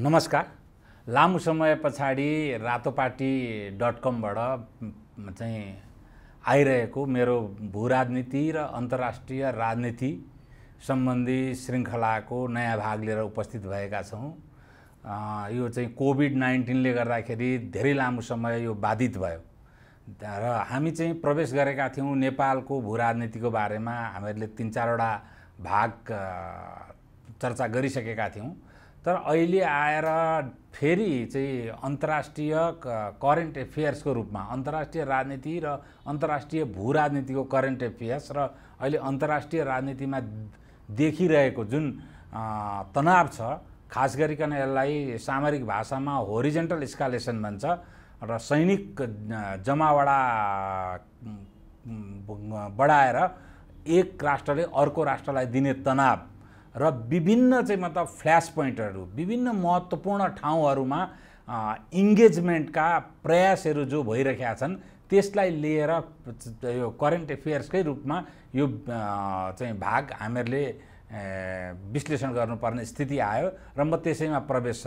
नमस्कार लामो समय पछाडि रातो पार्टी डट कमबाट चाहिँ आइरहेको मेरो भू राजनीति र अन्तर्राष्ट्रिय राजनीति सम्बन्धी श्रृङ्खलाको नयाँ भाग लिएर उपस्थित भएका छौँ यो चाहिँ कोभिड नाइन्टिनले गर्दाखेरि धेरै लामो समय यो बाधित भयो र हामी चाहिँ प्रवेश गरेका थियौँ नेपालको भू राजनीतिको बारेमा हामीहरूले तिन चारवटा भाग चर्चा गरिसकेका थियौँ तर अहिले आएर फेरि चाहिँ अन्तर्राष्ट्रिय करेन्ट एफेयर्सको रूपमा अन्तर्राष्ट्रिय राजनीति र अन्तर्राष्ट्रिय भू राजनीतिको करेन्ट एफेयर्स र अहिले अन्तर्राष्ट्रिय राजनीतिमा देखिरहेको जुन तनाव छ खास गरिकन यसलाई सामरिक भाषामा होरिजेन्टल स्कालेसन भन्छ र सैनिक जमावडा बढाएर एक राष्ट्रले अर्को राष्ट्रलाई दिने तनाव र विभिन्न चाहिँ मतलब फ्ल्यास पोइन्टहरू विभिन्न महत्त्वपूर्ण ठाउँहरूमा इङ्गेजमेन्टका प्रयासहरू जो भइरहेका छन् त्यसलाई लिएर यो करेन्ट एफेयर्सकै रूपमा यो चाहिँ भाग हामीहरूले विश्लेषण गर्नुपर्ने स्थिति आयो र म त्यसैमा प्रवेश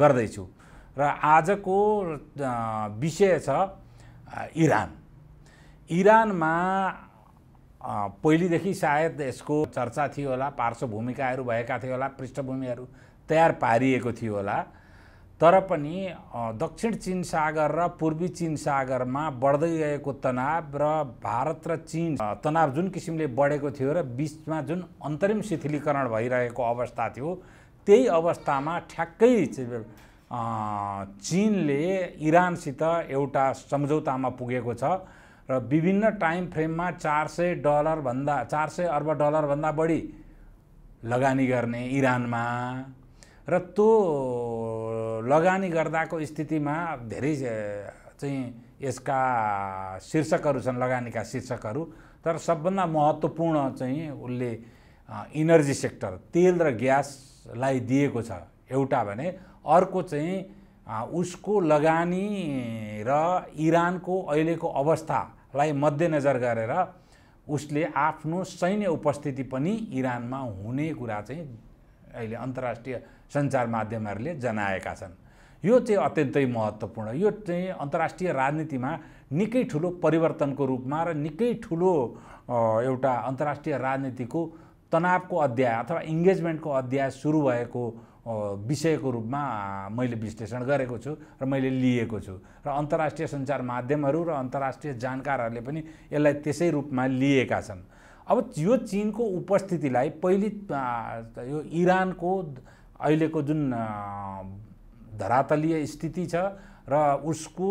गर्दैछु र आजको विषय छ इरान इरानमा पहिलेदेखि सायद यसको चर्चा थियो होला पार्श्व भूमिकाहरू भएका थियो होला पृष्ठभूमिहरू तयार पारिएको थियो होला तर पनि दक्षिण चिन सागर र पूर्वी चिन सागरमा बढ्दै गएको तनाव र भारत र चिन तनाव जुन किसिमले बढेको थियो र बिचमा जुन अन्तरिम शिथिलीकरण भइरहेको अवस्था थियो त्यही अवस्थामा ठ्याक्कै चिनले इरानसित एउटा सम्झौतामा पुगेको छ र विभिन्न टाइम फ्रेममा चार सय डलरभन्दा चार सय अर्ब डलरभन्दा बढी लगानी गर्ने इरानमा र त्यो लगानी गर्दाको स्थितिमा धेरै चाहिँ यसका शीर्षकहरू छन् लगानीका शीर्षकहरू तर सबभन्दा महत्त्वपूर्ण चाहिँ उसले इनर्जी सेक्टर तेल र ग्यासलाई दिएको छ एउटा भने अर्को चाहिँ उसको लगानी र इरानको अहिलेको अवस्थालाई मध्यनजर गरेर उसले आफ्नो सैन्य उपस्थिति पनि इरानमा हुने कुरा चाहिँ अहिले अन्तर्राष्ट्रिय सञ्चार माध्यमहरूले जनाएका छन् यो चाहिँ अत्यन्तै महत्त्वपूर्ण यो चाहिँ अन्तर्राष्ट्रिय राजनीतिमा निकै ठुलो परिवर्तनको रूपमा र निकै ठुलो एउटा अन्तर्राष्ट्रिय राजनीतिको तनावको अध्याय अथवा इङ्गेजमेन्टको अध्याय सुरु भएको विषयको रूपमा मैले विश्लेषण गरेको छु र मैले लिएको छु र अन्तर्राष्ट्रिय सञ्चार माध्यमहरू र अन्तर्राष्ट्रिय जानकारहरूले पनि यसलाई त्यसै रूपमा लिएका छन् अब यो चिनको उपस्थितिलाई पहिले यो इरानको अहिलेको जुन धरातलीय स्थिति छ र उसको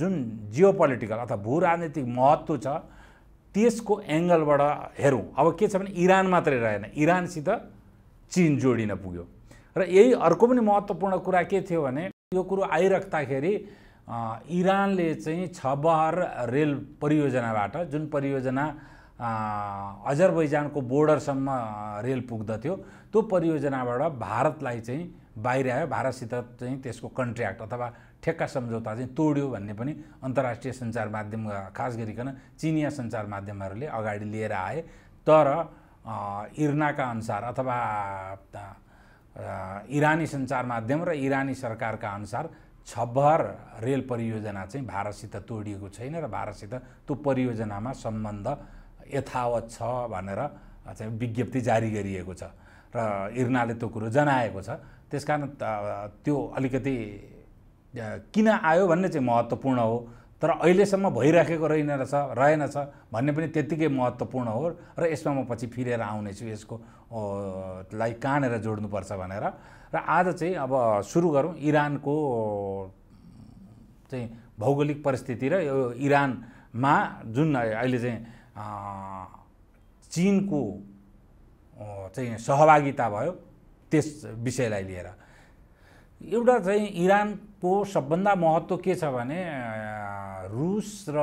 जुन जियो पोलिटिकल अथवा भू राजनीतिक महत्त्व छ त्यसको एङ्गलबाट हेरौँ अब के छ भने इरान मात्रै रहेन इरानसित चिन जोडिन पुग्यो र यही अर्को पनि महत्त्वपूर्ण कुरा के थियो भने यो कुरो आइराख्दाखेरि इरानले चाहिँ छबहर रेल परियोजनाबाट जुन परियोजना अजरबैजानको बोर्डरसम्म रेल पुग्दथ्यो त्यो परियोजनाबाट भारतलाई चाहिँ बाहिर आयो भारतसित चाहिँ त्यसको कन्ट्र्याक्ट अथवा ठेक्का सम्झौता चाहिँ तोड्यो भन्ने पनि अन्तर्राष्ट्रिय सञ्चार माध्यम खास गरिकन चिनिया सञ्चार माध्यमहरूले अगाडि लिएर आए तर इर्नाका अनुसार अथवा इरानी सञ्चार माध्यम र इरानी सरकारका अनुसार छब्बर रेल परियोजना चाहिँ भारतसित तोडिएको छैन र भारतसित त्यो परियोजनामा सम्बन्ध यथावत छ भनेर चाहिँ विज्ञप्ति जारी गरिएको छ र इर्नाले त्यो कुरो जनाएको छ त्यसकारण त्यो अलिकति किन आयो भन्ने चाहिँ महत्त्वपूर्ण हो तर अहिलेसम्म भइराखेको रहेन रहेछ रहेनछ भन्ने पनि त्यत्तिकै महत्त्वपूर्ण हो र यसमा म पछि फिरेर आउनेछु यसको लाई कहाँनिर जोड्नुपर्छ भनेर र आज चाहिँ अब सुरु गरौँ इरानको चाहिँ भौगोलिक परिस्थिति र यो इरानमा जुन अहिले चाहिँ चिनको चाहिँ सहभागिता भयो त्यस विषयलाई लिएर एउटा चाहिँ इरान को सबभन्दा महत्त्व के छ भने रुस र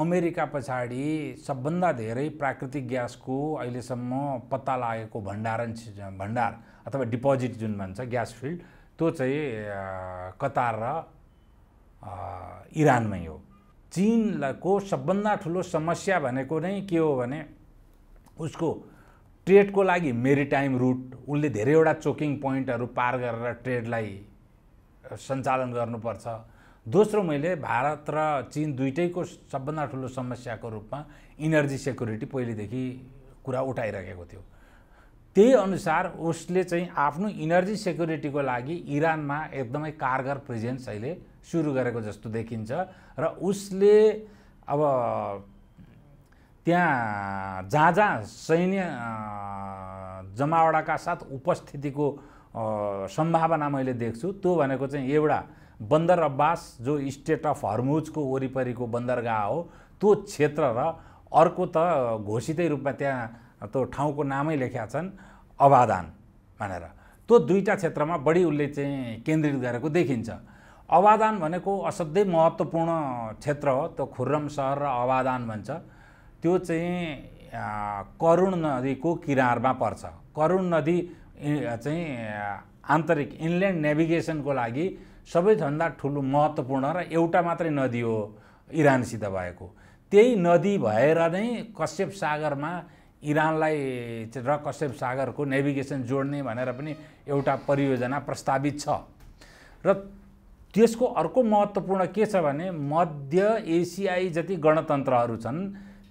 अमेरिका पछाडि सबभन्दा धेरै प्राकृतिक ग्यासको अहिलेसम्म पत्ता लागेको भण्डारण भण्डार अथवा डिपोजिट जुन भन्छ ग्यास फिल्ड त्यो चाहिँ कतार र इरानमै हो चिनको सबभन्दा ठुलो समस्या भनेको नै के हो भने उसको ट्रेडको लागि मेरिटाइम रुट उसले धेरैवटा चोकिङ पोइन्टहरू पार गरेर ट्रेडलाई सञ्चालन गर्नुपर्छ दोस्रो मैले भारत र चिन दुइटैको सबभन्दा ठुलो समस्याको रूपमा इनर्जी सेक्युरिटी पहिलेदेखि कुरा उठाइरहेको थियो त्यही अनुसार उसले चाहिँ आफ्नो इनर्जी सेक्युरिटीको लागि इरानमा एकदमै कारगर प्रेजेन्स अहिले सुरु गरेको जस्तो देखिन्छ र उसले अब त्यहाँ जहाँ जहाँ सैन्य जमावडाका साथ उपस्थितिको सम्भावना मैले देख्छु त्यो भनेको चाहिँ एउटा बन्दर अब्बास जो स्टेट अफ हर्मुजको वरिपरिको बन्दरगाह हो त्यो क्षेत्र र अर्को त घोषितै रूपमा त्यहाँ त्यो ठाउँको नामै लेखेका छन् अबादान भनेर त्यो दुईवटा क्षेत्रमा बढी उसले चाहिँ केन्द्रित गरेको देखिन्छ अवादान भनेको असाध्यै महत्त्वपूर्ण क्षेत्र हो त्यो खुर्रम सहर र अवादान भन्छ त्यो चाहिँ करुण नदीको किनारमा पर्छ करुण नदी चाहिँ आन्तरिक इनल्यान्ड नेभिगेसनको लागि सबैभन्दा ठुलो महत्त्वपूर्ण र एउटा मात्रै नदी हो इरानसित भएको त्यही नदी भएर नै कश्यप सागरमा इरानलाई र कश्यप सागरको नेभिगेसन जोड्ने भनेर पनि एउटा परियोजना प्रस्तावित छ र त्यसको अर्को महत्त्वपूर्ण के छ भने मध्य एसियाई जति गणतन्त्रहरू छन्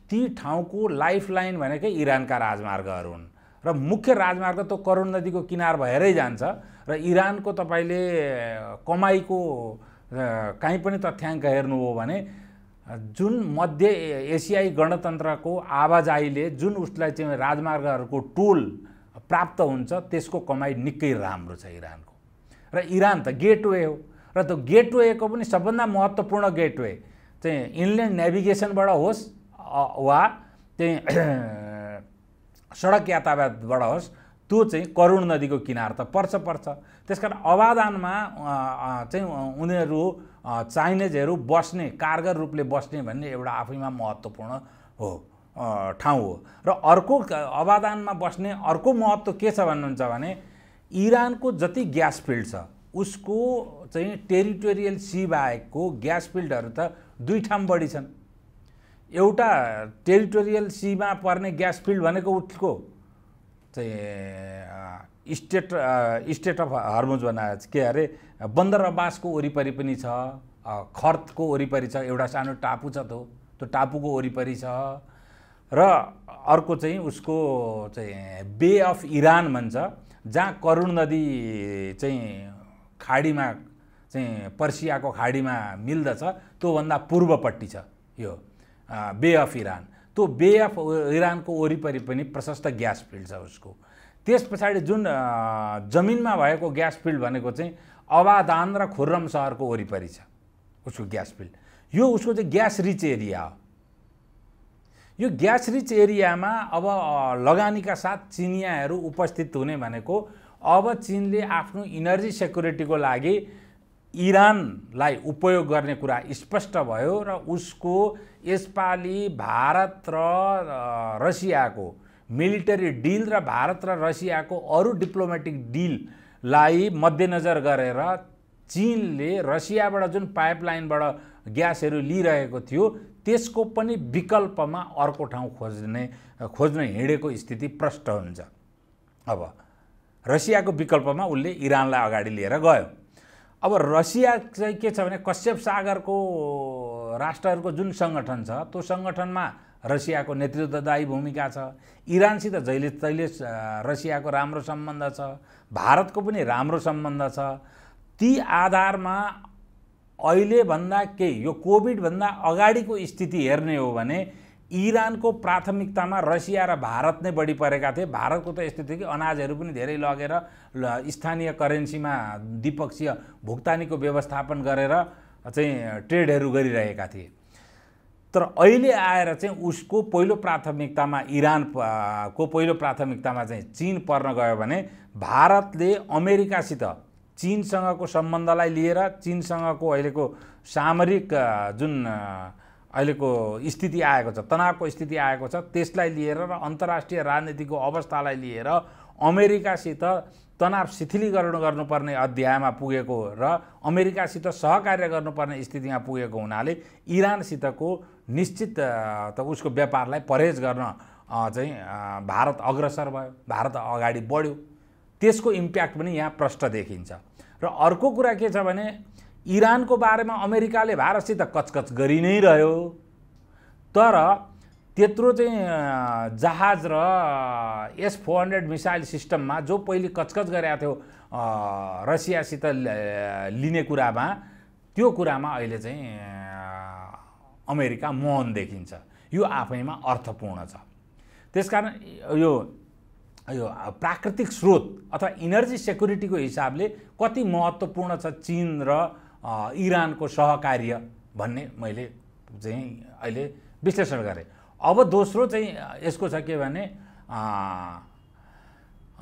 ती ठाउँको लाइफलाइन भनेकै इरानका राजमार्गहरू हुन् र मुख्य राजमार्ग त करुण नदीको किनार भएरै जान्छ र इरानको तपाईँले कमाईको काहीँ पनि तथ्याङ्क हो भने जुन मध्य एसियाई गणतन्त्रको आवाजाहीले जुन उसलाई चाहिँ राजमार्गहरूको टोल प्राप्त हुन्छ त्यसको कमाई निकै राम्रो छ इरानको र इरान त गेटवे हो र त्यो गेटवेको पनि सबभन्दा महत्त्वपूर्ण गेटवे चाहिँ इन्ल्यान्ड नेभिगेसनबाट होस् वा चाहिँ सडक यातायातबाट होस् त्यो चाहिँ करुण नदीको किनार त पर्छ पर्छ त्यस कारण अवादानमा चाहिँ उनीहरू चाइनिजहरू बस्ने कारगर रूपले बस्ने भन्ने एउटा आफैमा महत्त्वपूर्ण हो ठाउँ हो र अर्को अवादानमा बस्ने अर्को महत्त्व के छ भन्नुहुन्छ भने इरानको जति ग्यास फिल्ड छ उसको चाहिँ टेरिटोरियल सी बाहेकको ग्यास फिल्डहरू त दुई ठाउँ बढी छन् एउटा टेरिटोरियल सीमा पर्ने ग्यास फिल्ड भनेको उसको चाहिँ स्टेट स्टेट अफ हर्मोज भना के अरे बन्दर आवासको वरिपरि पनि छ खर्तको वरिपरि छ एउटा सानो टापु छ त्यो त्यो टापुको वरिपरि छ र अर्को चाहिँ उसको चाहिँ बे अफ इरान भन्छ जहाँ करुण नदी चाहिँ खाडीमा चाहिँ पर्सियाको खाडीमा मिल्दछ त्योभन्दा पूर्वपट्टि छ यो बे अफ इरान त्यो बे अफ इरानको वरिपरि पनि प्रशस्त ग्यास फिल्ड छ उसको त्यस पछाडि जुन जमिनमा भएको ग्यास फिल्ड भनेको चाहिँ अबादान र खुर्रम सहरको वरिपरि छ उसको ग्यास फिल्ड यो उसको चाहिँ ग्यास रिच एरिया हो यो ग्यास रिच एरियामा अब लगानीका साथ चिनियाहरू उपस्थित हुने भनेको अब चिनले आफ्नो इनर्जी सेक्युरिटीको लागि इरानलाई उपयोग गर्ने कुरा स्पष्ट भयो र उसको यसपालि भारत र रसियाको मिलिटरी डिल र भारत र रसियाको अरू डिप्लोमेटिक डिललाई मध्यनजर गरेर चिनले रसियाबाट जुन पाइपलाइनबाट ग्यासहरू लिइरहेको थियो त्यसको पनि विकल्पमा अर्को ठाउँ खोज्ने खोज्न हिँडेको स्थिति प्रष्ट हुन्छ अब रसियाको विकल्पमा उसले इरानलाई अगाडि लिएर गयो अब रसिया चाहिँ के छ भने कश्यप सागरको राष्ट्रहरूको जुन सङ्गठन छ त्यो सङ्गठनमा रसियाको नेतृत्वदायी भूमिका छ इरानसित जहिले तैले रसियाको राम्रो सम्बन्ध छ भारतको पनि राम्रो सम्बन्ध छ ती आधारमा अहिलेभन्दा केही यो कोभिडभन्दा अगाडिको स्थिति हेर्ने हो भने इरानको प्राथमिकतामा रसिया र भारत नै बढी परेका थिए भारतको त यस्तो थियो कि अनाजहरू पनि धेरै लगेर स्थानीय करेन्सीमा द्विपक्षीय भुक्तानीको व्यवस्थापन गरेर चाहिँ ट्रेडहरू गरिरहेका थिए तर अहिले आएर चाहिँ उसको पहिलो प्राथमिकतामा इरान को पहिलो प्राथमिकतामा चाहिँ चिन पर्न गयो भने भारतले अमेरिकासित चिनसँगको सम्बन्धलाई लिएर चिनसँगको अहिलेको सामरिक जुन अहिलेको स्थिति आएको छ तनावको स्थिति आएको छ त्यसलाई लिएर र अन्तर्राष्ट्रिय राजनीतिको अवस्थालाई लिएर अमेरिकासित तनाव शिथिलीकरण गर्नुपर्ने अध्यायमा पुगेको र अमेरिकासित सहकार्य गर्नुपर्ने स्थितिमा पुगेको हुनाले इरानसितको निश्चित त उसको व्यापारलाई परहेज गर्न चाहिँ भारत अग्रसर भयो भारत अगाडि बढ्यो त्यसको इम्प्याक्ट पनि यहाँ प्रष्ट देखिन्छ र अर्को कुरा के छ भने इरानको बारेमा अमेरिकाले भारतसित कचकच गरि नै रह्यो तर त्यत्रो चाहिँ जहाज र एस फोर हन्ड्रेड मिसाइल सिस्टममा जो पहिले कचकच गरेका थियो रसियासित लिने कुरामा त्यो कुरामा अहिले चाहिँ अमेरिका मौन देखिन्छ यो आफैमा अर्थपूर्ण छ त्यसकारण यो यो प्राकृतिक स्रोत अथवा इनर्जी सेक्युरिटीको हिसाबले कति महत्त्वपूर्ण छ चिन र इरानको सहकार्य भन्ने मैले चाहिँ अहिले विश्लेषण गरेँ अब दोस्रो चाहिँ यसको छ के भने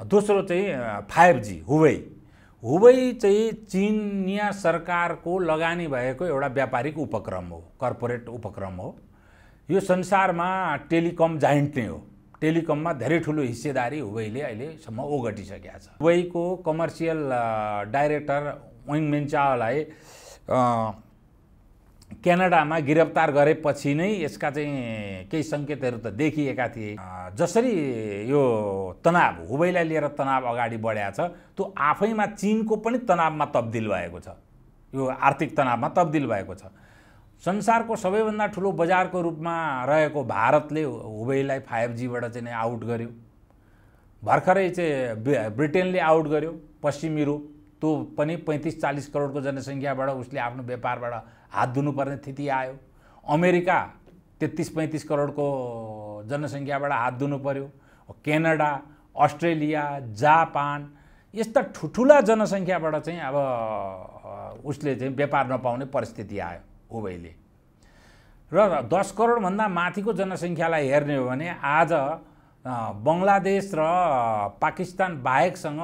दोस्रो चाहिँ फाइभ जी हुवै हुवै चाहिँ चिनिया सरकारको लगानी भएको एउटा व्यापारिक उपक्रम हो कर्पोरेट उपक्रम हो यो संसारमा टेलिकम जाइन्ट नै हो टेलिकममा धेरै ठुलो हिस्सेदारी हुवैले अहिलेसम्म ओगटिसकेका छ हुवैको कमर्सियल डाइरेक्टर ओइङ मेन्चालाई क्यानाडामा गिरफ्तार गरेपछि नै यसका चाहिँ केही सङ्केतहरू त देखिएका थिए जसरी यो तनाव हुबैलाई लिएर तनाव अगाडि बढ्या छ त्यो आफैमा चिनको पनि तनावमा तब्दिल भएको छ यो आर्थिक तनावमा तब्दिल भएको छ संसारको सबैभन्दा ठुलो बजारको रूपमा रहेको भारतले हुबैलाई फाइभ जीबाट चाहिँ आउट गर्यो भर्खरै चाहिँ ब्रिटेनले आउट गर्यो पश्चिम युरोप त्यो पनि पैँतिस चालिस करोडको जनसङ्ख्याबाट उसले आफ्नो व्यापारबाट हात धुनुपर्ने स्थिति आयो अमेरिका तेत्तिस पैँतिस करोडको जनसङ्ख्याबाट हात धुनु पर्यो क्यानाडा अस्ट्रेलिया जापान यस्ता ठुठुला जनसङ्ख्याबाट चाहिँ अब उसले चाहिँ व्यापार नपाउने परिस्थिति आयो उभैले र दस करोडभन्दा माथिको जनसङ्ख्यालाई हेर्ने हो भने आज बङ्गलादेश र पाकिस्तान बाहेकसँग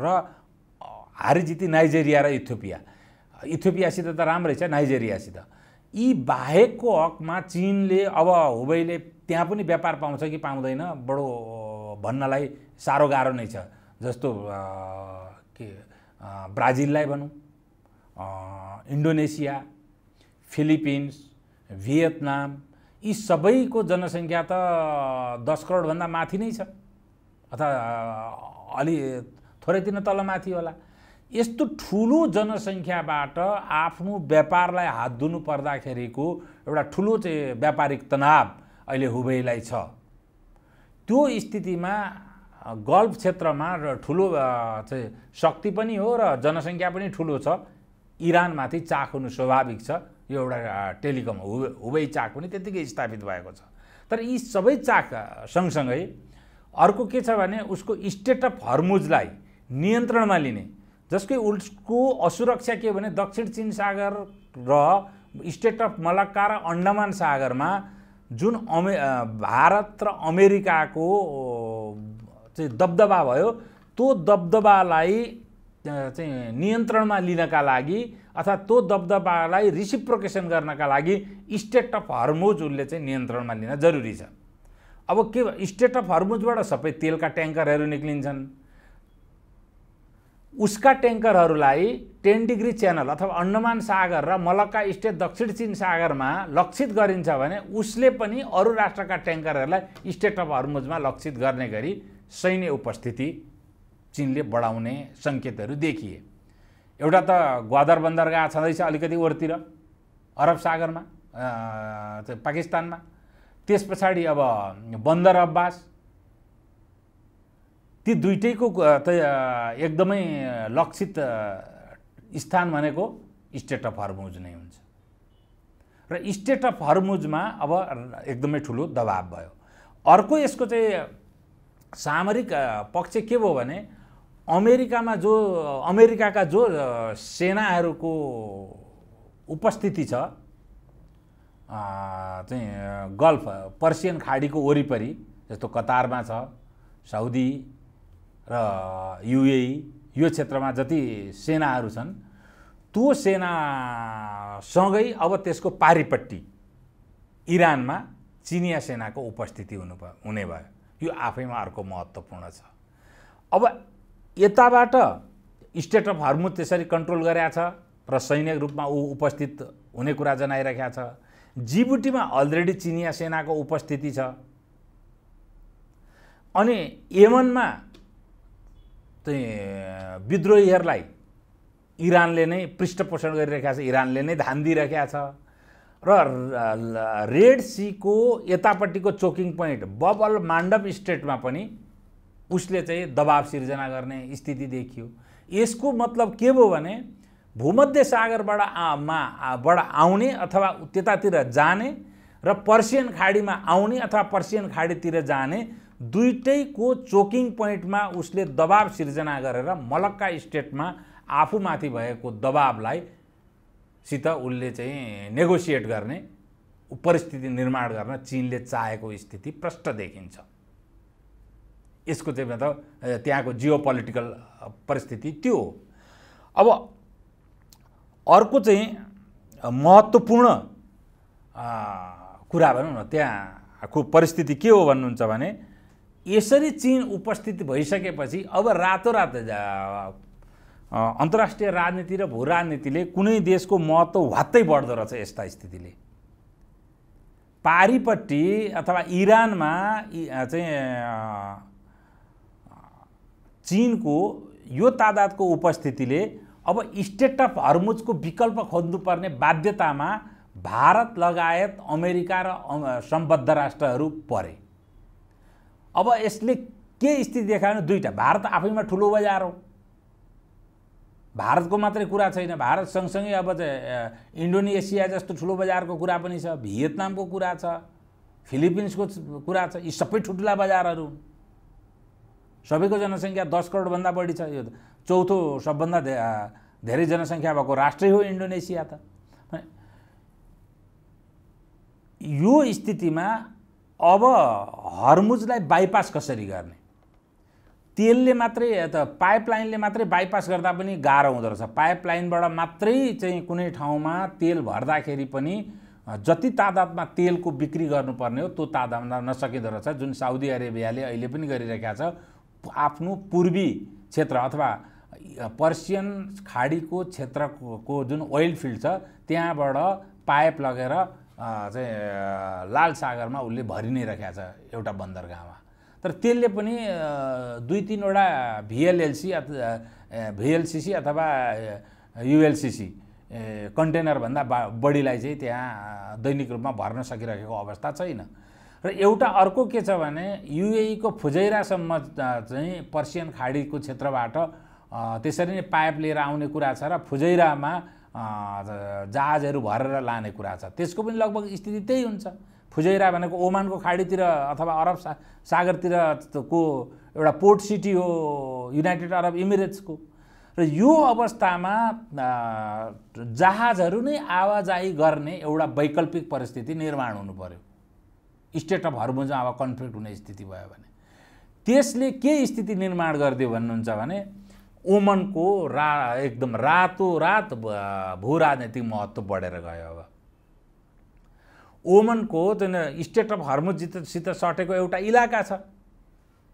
र हारिजिती नाइजेरिया र इथोपिया इथोपियासित त राम्रै छ नाइजेरियासित यी बाहेकको हकमा चिनले अब हुबैले त्यहाँ पनि व्यापार पाउँछ कि पाउँदैन बडो भन्नलाई साह्रो गाह्रो नै छ जस्तो के ब्राजिललाई भनौँ इन्डोनेसिया फिलिपिन्स भियतनाम यी सबैको जनसङ्ख्या त दस करोडभन्दा माथि नै छ अथवा अलि थोरैतिर तल माथि होला यस्तो ठुलो जनसङ्ख्याबाट आफ्नो व्यापारलाई हात धुनु पर्दाखेरिको एउटा ठुलो चाहिँ व्यापारिक तनाव अहिले हुबैलाई छ त्यो स्थितिमा गल्फ क्षेत्रमा र ठुलो चाहिँ शक्ति पनि हो र जनसङ्ख्या पनि ठुलो छ इरानमाथि चाख हुनु स्वाभाविक छ यो एउटा टेलिकम हुबे हुबै चाक पनि त्यत्तिकै स्थापित भएको छ तर यी सबै चाक सँगसँगै अर्को के छ भने उसको स्टेट अफ हर्मुजलाई नियन्त्रणमा लिने जसकै उसको असुरक्षा के भने दक्षिण चिन सागर र स्टेट अफ मलक्का र अन्डमान सागरमा जुन अमे भारत र अमेरिकाको चाहिँ दबदबा भयो त्यो दबदबालाई चाहिँ नियन्त्रणमा लिनका लागि अर्थात् त्यो दबदबालाई रिसिप्रोकेसन गर्नका लागि स्टेट अफ हर्मुज उसले चाहिँ नियन्त्रणमा लिन जरुरी छ अब के स्टेट अफ हर्मोजबाट सबै तेलका ट्याङ्करहरू निक्लिन्छन् उसका ट्याङ्करहरूलाई टेन डिग्री च्यानल अथवा अन्डमान सागर र मलक्का स्टेट दक्षिण चिन सागरमा लक्षित गरिन्छ भने उसले पनि अरू राष्ट्रका ट्याङ्करहरूलाई स्टेट अफ हर्मोजमा लक्षित गर्ने गरी सैन्य उपस्थिति चिनले बढाउने सङ्केतहरू देखिए एउटा त ग्वादर बन्दरगाह छँदैछ अलिकति ओरतिर अरब सागरमा पाकिस्तानमा त्यस पछाडि अब बन्दर अब्बास ती दुइटैको एकदमै लक्षित स्थान भनेको स्टेट अफ हर्मुज नै हुन्छ र स्टेट अफ हर्मुजमा अब एकदमै ठुलो दबाब भयो अर्को यसको चाहिँ सामरिक पक्ष के भयो भने अमेरिकामा जो अमेरिकाका जो सेनाहरूको उपस्थिति छ चाहिँ गल्फ पर्सियन खाडीको वरिपरि जस्तो कतारमा छ साउदी र युए यो क्षेत्रमा जति सेनाहरू छन् त्यो सेनासँगै अब त्यसको पारिपट्टि इरानमा चिनिया सेनाको उपस्थिति हुनु हुने भयो यो आफैमा अर्को महत्त्वपूर्ण छ अब यताबाट स्टेट अफ हर्मुद त्यसरी कन्ट्रोल गरेका छ र सैनिक रूपमा ऊ उपस्थित हुने कुरा जनाइरहेका छ जिबुटीमा अलरेडी चिनिया सेनाको उपस्थिति छ अनि यमनमा चाहिँ विद्रोहीहरूलाई इरानले नै पृष्ठपोषण गरिरहेका छ इरानले नै धान दिइरहेका छ र रेड सीको यतापट्टिको चोकिङ पोइन्ट बबल माण्डप स्टेटमा पनि उसले चाहिँ दबाब सिर्जना गर्ने स्थिति देखियो यसको मतलब के भयो भने भूमध्य सागरबाट बाट आउने अथवा त्यतातिर जाने र पर्सियन खाडीमा आउने अथवा पर्सियन खाडीतिर जाने दुइटैको चोकिङ पोइन्टमा उसले दबाब सिर्जना गरेर मलक्का स्टेटमा आफूमाथि भएको दबाबलाई सित उसले चाहिँ नेगोसिएट गर्ने परिस्थिति निर्माण गर्न चिनले चाहेको स्थिति प्रष्ट देखिन्छ यसको चाहिँ त त्यहाँको जियो पोलिटिकल परिस्थिति त्यो हो अब अर्को चाहिँ महत्त्वपूर्ण कुरा भनौँ न त्यहाँको परिस्थिति के हो भन्नुहुन्छ भने यसरी चिन उपस्थित भइसकेपछि अब रातो रातो अन्तर्राष्ट्रिय राजनीति र भू राजनीतिले कुनै देशको महत्त्व वात्तै बढ्दो रहेछ यस्ता स्थितिले पारिपट्टि अथवा इरानमा चाहिँ चिनको यो तादादको उपस्थितिले अब स्टेट अफ हर्मुजको विकल्प खोज्नुपर्ने बाध्यतामा भारत लगायत अमेरिका र सम्बद्ध राष्ट्रहरू परे अब यसले के स्थिति देखायो दुईवटा भारत आफैमा ठुलो बजार हो भारतको मात्रै कुरा छैन भारत सँगसँगै अब इन्डोनेसिया जस्तो ठुलो बजारको कुरा पनि छ भियतनामको कुरा छ फिलिपिन्सको कुरा छ यी सबै ठुल्ठुला बजारहरू हुन् सबैको जनसङ्ख्या दस करोडभन्दा बढी छ यो चौथो सबभन्दा धेरै जनसङ्ख्या भएको राष्ट्रै हो इन्डोनेसिया त यो स्थितिमा अब हर्मुजलाई बाइपास कसरी गर्ने तेलले मात्रै त पाइपलाइनले मात्रै बाइपास गर्दा पनि गाह्रो हुँदो रहेछ पाइपलाइनबाट मात्रै चाहिँ कुनै ठाउँमा तेल भर्दाखेरि पनि जति तादादमा तेलको बिक्री गर्नुपर्ने हो त्यो तादादमा नसकिँदो रहेछ जुन साउदी अरेबियाले अहिले पनि गरिरहेका छ आफ्नो पूर्वी क्षेत्र अथवा पर्सियन खाडीको क्षेत्रको जुन ओइल फिल्ड छ त्यहाँबाट पाइप लगेर चाहिँ लाल सागरमा उसले भरि नै राखेको छ एउटा बन्दरगाहमा तर त्यसले पनि दुई तिनवटा भिएलएलसी अथवा भिएलसिसी अथवा युएलसिसी कन्टेनरभन्दा बा बढीलाई चाहिँ त्यहाँ दैनिक रूपमा भर्न सकिरहेको अवस्था छैन र एउटा अर्को के छ भने युएईको फुजैरासम्म चाहिँ पर्सियन खाडीको क्षेत्रबाट त्यसरी नै पाइप लिएर आउने कुरा छ र फुजैरामा जहाजहरू भरेर लाने कुरा छ त्यसको पनि लगभग स्थिति त्यही हुन्छ फुजैरा भनेको ओमानको खाडीतिर अथवा अरब सा सागरतिर को एउटा पोर्ट सिटी हो युनाइटेड अरब इमिरेट्सको र यो अवस्थामा जहाजहरू नै आवाजाही गर्ने एउटा वैकल्पिक परिस्थिति निर्माण हुनु पऱ्यो स्टेट अफ हर्मुजमा अब कन्फ्लिक्ट हुने स्थिति भयो भने त्यसले के स्थिति निर्माण गरिदियो भन्नुहुन्छ भने ओमनको रा एकदम रातो रात भू राजनैतिक महत्त्व बढेर गयो अब ओमनको जुन स्टेट अफ जितसित सटेको एउटा इलाका छ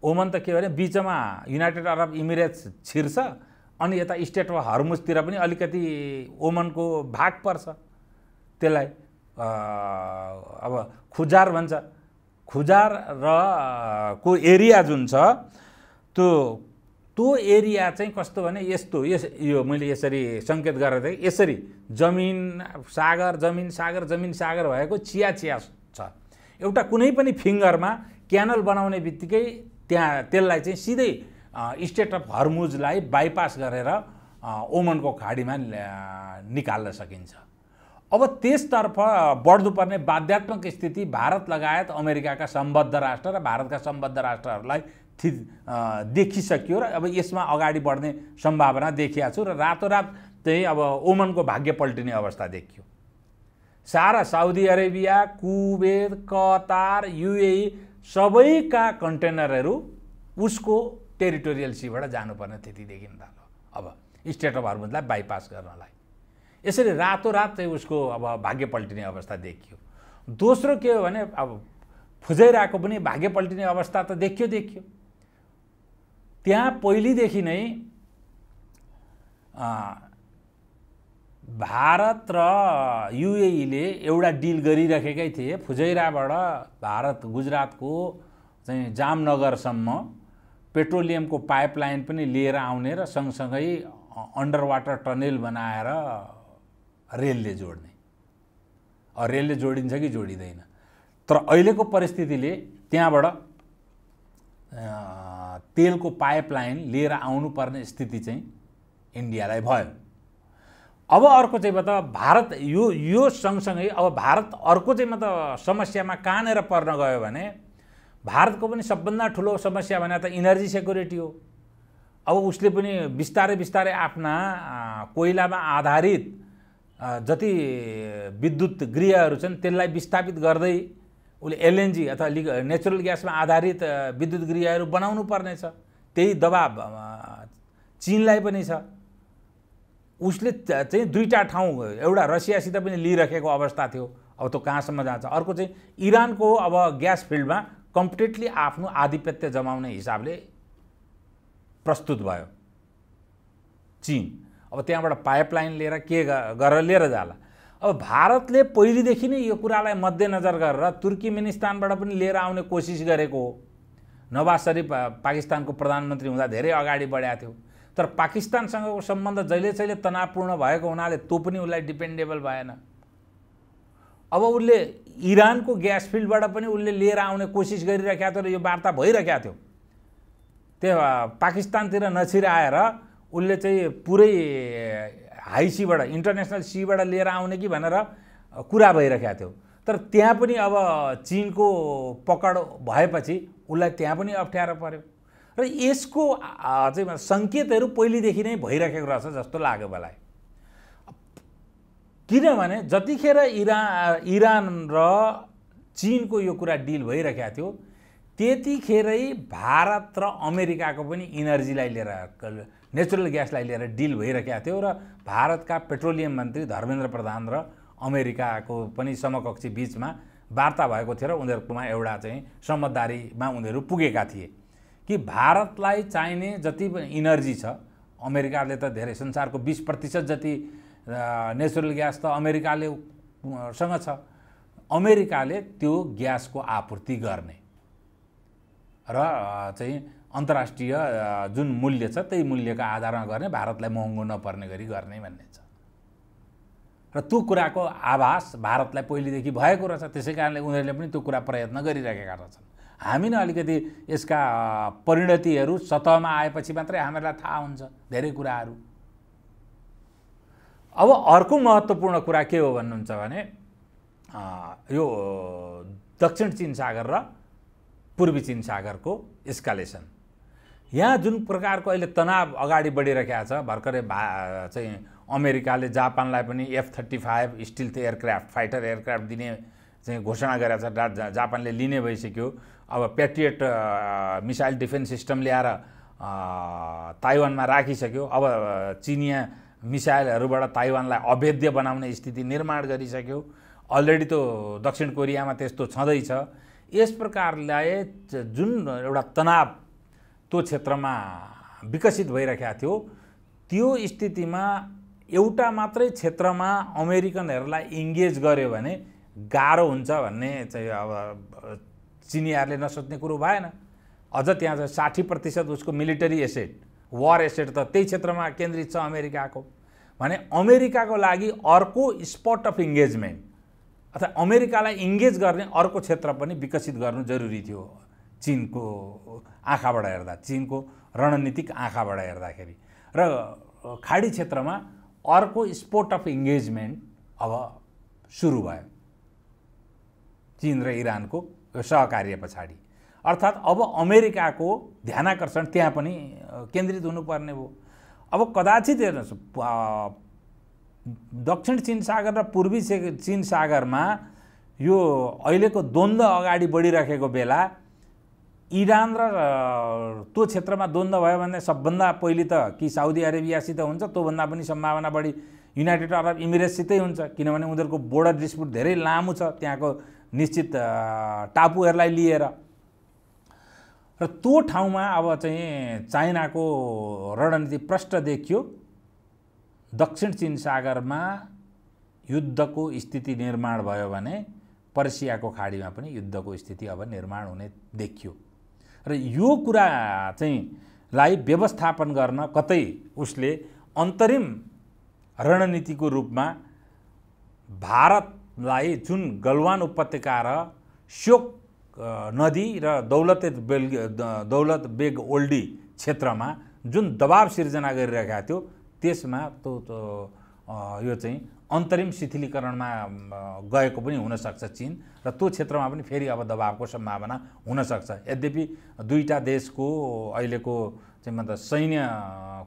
ओमन त के भने बिचमा युनाइटेड अरब इमिरेट्स छिर्छ अनि यता स्टेट अफ हर्मुजतिर पनि अलिकति ओमनको भाग पर्छ त्यसलाई अब खुजार भन्छ खुजार र को एरिया जुन छ त्यो त्यो एरिया चाहिँ कस्तो भने यस्तो यस यो मैले यसरी सङ्केत गरेर चाहिँ यसरी जमिन सागर जमिन सागर जमिन सागर भएको चिया चिया छ एउटा कुनै पनि फिङ्गरमा क्यानल बनाउने बित्तिकै त्यहाँ त्यसलाई चाहिँ सिधै स्टेट अफ हर्मुजलाई बाइपास गरेर ओमनको खाडीमा निकाल्न सकिन्छ अब त्यसतर्फ बढ्नुपर्ने बाध्यात्मक स्थिति भारत लगायत अमेरिकाका सम्बद्ध राष्ट्र र भारतका सम्बद्ध राष्ट्रहरूलाई थि देखिसकियो र अब यसमा अगाडि बढ्ने सम्भावना देखिया छु र रात चाहिँ अब ओमनको भाग्य पल्टिने अवस्था देखियो सारा Saudi Arabia Kuwait Qatar UAE सबैका कन्टेनरहरू उसको टेरिटोरियल सीबाट जानुपर्ने त्यति देखिन थाल्यो अब स्टेट अफ हर्मुजलाई बाइपास गर्नलाई यसरी रातो रात चाहिँ उसको अब भाग्य पल्टिने अवस्था देखियो दोस्रो के हो भने अब फुजाइरहेको पनि भाग्य पल्टिने अवस्था त देखियो देखियो त्यहाँ पहिलेदेखि नै भारत र युएईले एउटा डिल गरिराखेकै थिए फुजैराबाट भारत गुजरातको चाहिँ जामनगरसम्म पेट्रोलियमको पाइपलाइन पनि लिएर आउने र सँगसँगै अन्डर वाटर टनेल बनाएर रेलले जोड्ने रेलले जोडिन्छ कि जोडिँदैन तर अहिलेको परिस्थितिले त्यहाँबाट तेलको पाइपलाइन लिएर आउनुपर्ने स्थिति चाहिँ इन्डियालाई भयो अब अर्को चाहिँ मतलब भारत यो यो सँगसँगै अब भारत अर्को चाहिँ मतलब समस्यामा कहाँनिर पर्न गयो भने भारतको पनि सबभन्दा ठुलो समस्या भने त इनर्जी सेक्युरिटी हो अब उसले पनि बिस्तारै बिस्तारै आफ्ना कोइलामा आधारित जति विद्युत गृहहरू छन् त्यसलाई विस्थापित गर्दै उसले एलएनजी अथवा लि नेचुरल ग्यासमा आधारित विद्युत गृहहरू बनाउनु पर्नेछ त्यही दबाब चिनलाई पनि छ उसले चाहिँ दुईवटा ठाउँ एउटा रसियासित पनि लिइराखेको अवस्था थियो अब त्यो कहाँसम्म जान्छ अर्को चाहिँ इरानको अब ग्यास फिल्डमा कम्प्लिटली आफ्नो आधिपत्य जमाउने हिसाबले प्रस्तुत भयो चिन अब त्यहाँबाट पाइपलाइन लिएर के गरेर लिएर जाला अब भारतले पहिलेदेखि नै यो कुरालाई मध्यनजर गरेर तुर्की तुर्किमेनिस्तानबाट पनि लिएर आउने कोसिस गरेको हो नवाज शरीफ पाकिस्तानको प्रधानमन्त्री हुँदा धेरै अगाडि बढाएको थियो तर पाकिस्तानसँगको सम्बन्ध जहिले जहिले तनावपूर्ण भएको हुनाले त्यो पनि उसलाई डिपेन्डेबल भएन अब उसले इरानको ग्यास फिल्डबाट पनि उसले लिएर आउने कोसिस गरिरहेको थियो र यो वार्ता भइरहेको थियो त्यो पाकिस्तानतिर नछिराएर उसले चाहिँ पुरै हाई सीबाट इन्टरनेसनल सीबाट लिएर आउने कि भनेर कुरा भइरहेको थियो तर त्यहाँ पनि अब चिनको पकड भएपछि उसलाई त्यहाँ पनि अप्ठ्यारो पऱ्यो र यसको चाहिँ सङ्केतहरू पहिलेदेखि नै भइराखेको रहेछ जस्तो लाग्यो मलाई किनभने जतिखेर इरा इरान र चिनको यो कुरा डिल भइरहेको थियो त्यतिखेरै भारत र अमेरिकाको पनि इनर्जीलाई लिएर नेचुरल ग्यासलाई लिएर डिल भइरहेको थियो र भारतका पेट्रोलियम मन्त्री धर्मेन्द्र प्रधान र अमेरिकाको पनि समकक्षी बिचमा वार्ता भएको थियो र उनीहरूकोमा एउटा चाहिँ समझदारीमा उनीहरू पुगेका थिए कि भारतलाई चाहिने जति पनि इनर्जी छ अमेरिकाले त धेरै संसारको बिस प्रतिशत जति नेचुरल ग्यास त अमेरिकाले सँग छ अमेरिकाले त्यो ग्यासको आपूर्ति गर्ने र चाहिँ अन्तर्राष्ट्रिय जुन मूल्य छ त्यही मूल्यको आधारमा गर्ने भारतलाई महँगो नपर्ने गरी गर्ने भन्ने छ र त्यो कुराको आभास भारतलाई पहिलेदेखि भएको रहेछ त्यसै कारणले उनीहरूले पनि त्यो कुरा प्रयत्न गरिरहेका रहेछन् हामी नै अलिकति यसका परिणतिहरू सतहमा आएपछि मात्रै हामीलाई थाहा हुन्छ धेरै कुराहरू अब अर्को महत्त्वपूर्ण कुरा के हो भन्नुहुन्छ भने यो दक्षिण चिन सागर र पूर्वी चिन सागरको स्कालेसन यहाँ जुन प्रकारको अहिले तनाव अगाडि बढिरहेको छ भर्खरै भा चाहिँ अमेरिकाले जापानलाई पनि F thirty five stealth aircraft fighter aircraft दिने चाहिँ घोषणा गरेको छ जापानले लिने भइसक्यो अब पेट्रिएट मिसाइल डिफेन्स सिस्टम ल्याएर ताइवानमा राखिसक्यो अब चिनिया मिसाइलहरूबाट ताइवानलाई अभेद्य बनाउने स्थिति निर्माण गरिसक्यो अलरेडी त्यो दक्षिण कोरियामा त्यस्तो छँदैछ यस प्रकारले जुन एउटा तनाव त्यो क्षेत्रमा विकसित भइरहेको थियो त्यो स्थितिमा एउटा मात्रै क्षेत्रमा अमेरिकनहरूलाई इङ्गेज गर्यो भने गाह्रो हुन्छ भन्ने चाहिँ अब चिनियाहरूले नसोच्ने कुरो भएन अझ त्यहाँ चाहिँ साठी प्रतिशत उसको मिलिटरी एसेट वार एसेट त त्यही क्षेत्रमा केन्द्रित छ अमेरिकाको भने अमेरिकाको लागि अर्को स्पट अफ इङ्गेजमेन्ट अथवा अमेरिकालाई इङ्गेज गर्ने अर्को क्षेत्र पनि विकसित गर्नु जरुरी थियो चिनको आँखाबाट हेर्दा चिनको रणनीतिक आँखाबाट हेर्दाखेरि र खाडी क्षेत्रमा अर्को स्पोर्ट अफ इङ्गेजमेन्ट अब सुरु भयो चिन र इरानको सहकार्य पछाडि अर्थात् अब अमेरिकाको ध्यानकर्षण त्यहाँ पनि केन्द्रित हुनुपर्ने हो अब कदाचित हेर्नुहोस् दक्षिण चिन सागर र पूर्वी चिन सागरमा यो अहिलेको द्वन्द्व अगाडि बढिराखेको बेला इरान र त्यो क्षेत्रमा द्वन्द्व भयो भने सबभन्दा पहिले त कि साउदी अरेबियासित हुन्छ त्योभन्दा पनि सम्भावना बढी युनाइटेड अरब इमिरेट्ससितै हुन्छ किनभने उनीहरूको बोर्डर डिस्प्युट धेरै लामो छ त्यहाँको निश्चित टापुहरूलाई लिएर र त्यो ठाउँमा अब चाहिँ चाइनाको रणनीति प्रष्ट देखियो दक्षिण चिन सागरमा युद्धको स्थिति निर्माण भयो भने पर्सियाको खाडीमा पनि युद्धको स्थिति अब निर्माण हुने देखियो र यो कुरा चाहिँ लाई व्यवस्थापन गर्न कतै उसले अन्तरिम रणनीतिको रूपमा भारतलाई जुन गलवान उपत्यका र श्योक नदी र दौलत बेल दौलत बेग ओल्डी क्षेत्रमा जुन दबाब सिर्जना गरिरहेका थियो त्यसमा त्यो यो चाहिँ अन्तरिम शिथिलीकरणमा गएको पनि हुनसक्छ चिन र त्यो क्षेत्रमा पनि फेरि अब दबावको सम्भावना हुनसक्छ यद्यपि दुईवटा देशको अहिलेको चाहिँ मतलब सैन्य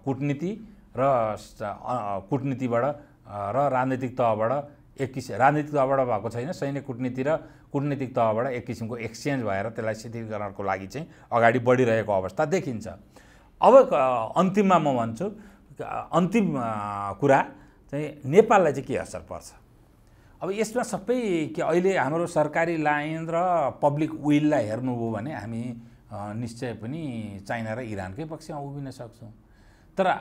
कुटनीति र कुटनीतिबाट र राजनीतिक तहबाट एक किसिम राजनीतिक तहबाट भएको छैन सैन्य कुटनीति र कुटनीतिक तहबाट एक किसिमको एक्सचेन्ज भएर त्यसलाई शिथिलीकरणको लागि चाहिँ अगाडि बढिरहेको अवस्था देखिन्छ अब अन्तिममा म भन्छु अन्तिम कुरा चाहिँ नेपाललाई चाहिँ के असर पर्छ अब यसमा सबै के अहिले हाम्रो सरकारी लाइन र पब्लिक विललाई हेर्नु हो भने हामी निश्चय पनि चाइना र इरानकै पक्षमा उभिन सक्छौँ तर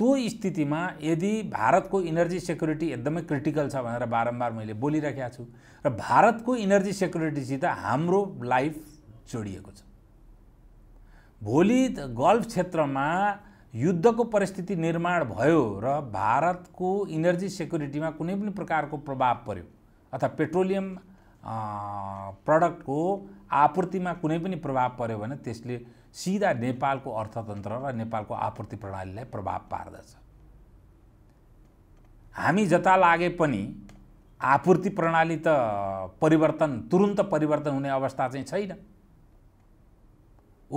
त्यो स्थितिमा यदि भारतको इनर्जी सेक्युरिटी एकदमै क्रिटिकल छ भनेर बारम्बार मैले बोलिरहेको छु र भारतको इनर्जी सेक्युरिटीसित हाम्रो लाइफ जोडिएको छ भोलि गल्फ क्षेत्रमा युद्धको परिस्थिति निर्माण भयो र भारतको इनर्जी सेक्युरिटीमा कुनै पनि प्रकारको प्रभाव पर्यो अथवा पेट्रोलियम प्रडक्टको आपूर्तिमा कुनै पनि प्रभाव पर्यो भने त्यसले सिधा नेपालको अर्थतन्त्र र नेपालको आपूर्ति प्रणालीलाई प्रभाव पार्दछ हामी जता लागे पनि आपूर्ति प्रणाली त परिवर्तन तुरुन्त परिवर्तन हुने अवस्था चाहिँ छैन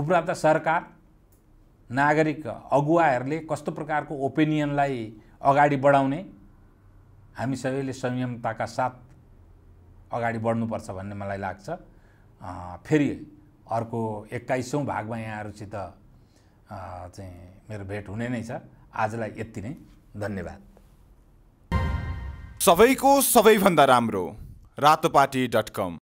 उपरान्त सरकार नागरिक अगुवाहरूले कस्तो प्रकारको ओपिनियनलाई अगाडि बढाउने हामी सबैले संयमताका साथ अगाडि बढ्नुपर्छ भन्ने मलाई लाग्छ फेरि अर्को एक्काइसौँ भागमा यहाँहरूसित चाहिँ मेरो भेट हुने नै छ आजलाई यति नै धन्यवाद सबैको सबैभन्दा राम्रो रातोपाटी डट कम